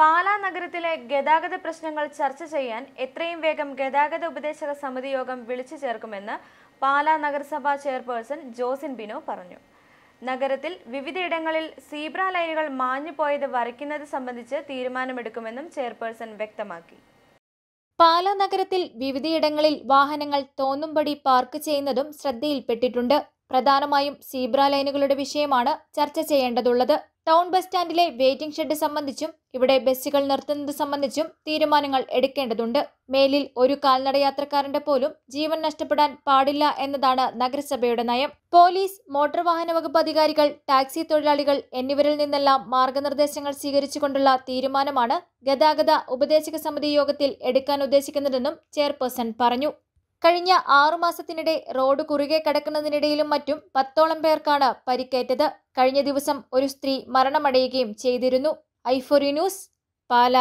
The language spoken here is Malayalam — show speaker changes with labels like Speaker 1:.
Speaker 1: പാലാ നഗരത്തിലെ ഗതാഗത പ്രശ്നങ്ങൾ ചർച്ച ചെയ്യാൻ എത്രയും വേഗം ഗതാഗത ഉപദേശക സമിതി യോഗം വിളിച്ചു ചേർക്കുമെന്ന് പാലാ നഗരസഭാ ചെയർപേഴ്സൺ ജോസിൻ ബിനോ പറഞ്ഞു നഗരത്തിൽ വിവിധയിടങ്ങളിൽ സീബ്ര ലൈനുകൾ പോയത് വരയ്ക്കുന്നത് സംബന്ധിച്ച് തീരുമാനമെടുക്കുമെന്നും ചെയർപേഴ്സൺ വ്യക്തമാക്കി
Speaker 2: പാലാ നഗരത്തിൽ വിവിധയിടങ്ങളിൽ വാഹനങ്ങൾ തോന്നുംപടി പാർക്ക് ചെയ്യുന്നതും ശ്രദ്ധയിൽപ്പെട്ടിട്ടുണ്ട് പ്രധാനമായും സീബ്ര ലൈനുകളുടെ വിഷയമാണ് ചർച്ച ചെയ്യേണ്ടതുള്ളത് ടൗൺ ബസ് സ്റ്റാൻഡിലെ വെയിറ്റിംഗ് ഷെഡ് സംബന്ധിച്ചും ഇവിടെ ബസ്സുകൾ നിർത്തുന്നത് സംബന്ധിച്ചും തീരുമാനങ്ങൾ എടുക്കേണ്ടതുണ്ട് മേലിൽ ഒരു കാൽനട യാത്രക്കാരന്റെ പോലും ജീവൻ നഷ്ടപ്പെടാൻ പാടില്ല എന്നതാണ് നഗരസഭയുടെ നയം പോലീസ് മോട്ടോർ വാഹന വകുപ്പ് അധികാരികൾ ടാക്സി തൊഴിലാളികൾ എന്നിവരിൽ നിന്നെല്ലാം മാർഗനിർദ്ദേശങ്ങൾ സ്വീകരിച്ചുകൊണ്ടുള്ള തീരുമാനമാണ് ഗതാഗത ഉപദേശക സമിതി യോഗത്തിൽ എടുക്കാൻ ഉദ്ദേശിക്കുന്നതെന്നും ചെയർപേഴ്സൺ പറഞ്ഞു കഴിഞ്ഞ ആറുമാസത്തിനിടെ റോഡ് കുറുകെ കടക്കുന്നതിനിടയിലും മറ്റും പത്തോളം പേർക്കാണ് പരിക്കേറ്റത് കഴിഞ്ഞ ദിവസം ഒരു സ്ത്രീ മരണമടയുകയും ചെയ്തിരുന്നു ഐഫോറി ന്യൂസ് പാല